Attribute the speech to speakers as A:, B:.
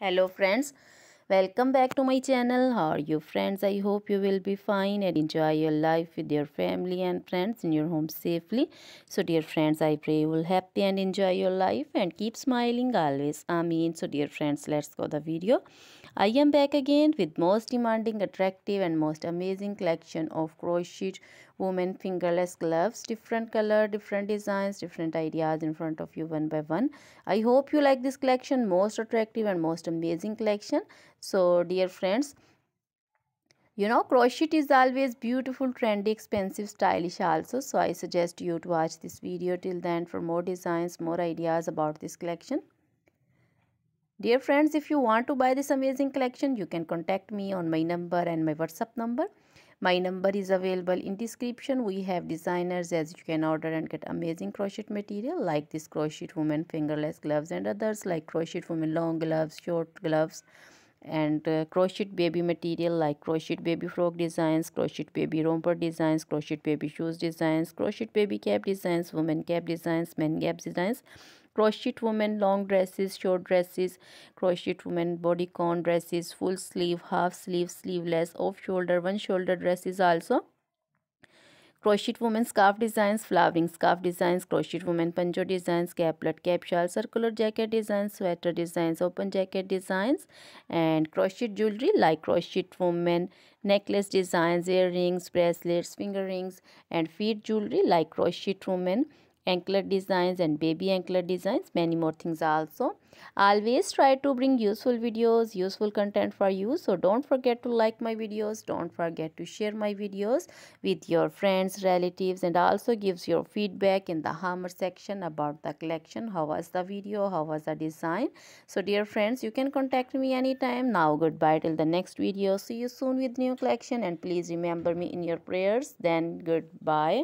A: hello friends welcome back to my channel how are you friends i hope you will be fine and enjoy your life with your family and friends in your home safely so dear friends i pray you will happy and enjoy your life and keep smiling always mean, so dear friends let's go the video i am back again with most demanding attractive and most amazing collection of crochet women fingerless gloves different color different designs different ideas in front of you one by one i hope you like this collection most attractive and most amazing collection so dear friends you know crochet is always beautiful trendy expensive stylish also so i suggest you to watch this video till then for more designs more ideas about this collection dear friends if you want to buy this amazing collection you can contact me on my number and my whatsapp number my number is available in description we have designers as you can order and get amazing crochet material like this crochet woman fingerless gloves and others like crochet woman long gloves short gloves and uh, baby material like crochet baby frog designs crochet baby romper designs crochet baby shoes designs crochet baby cap designs women cap designs men cap designs crochet women long dresses short dresses crocheted women bodycon dresses full sleeve half sleeve sleeveless off shoulder one shoulder dresses also Crochet women scarf designs, flowerings scarf designs, crochet women panjo designs, caplet, cap circular jacket designs, sweater designs, open jacket designs and crochet jewelry like crochet women necklace designs, earrings, bracelets, finger rings and feet jewelry like crochet women anklet designs and baby anklet designs many more things also always try to bring useful videos useful content for you so don't forget to like my videos don't forget to share my videos with your friends relatives and also gives your feedback in the hammer section about the collection how was the video how was the design so dear friends you can contact me anytime now goodbye till the next video see you soon with new collection and please remember me in your prayers then goodbye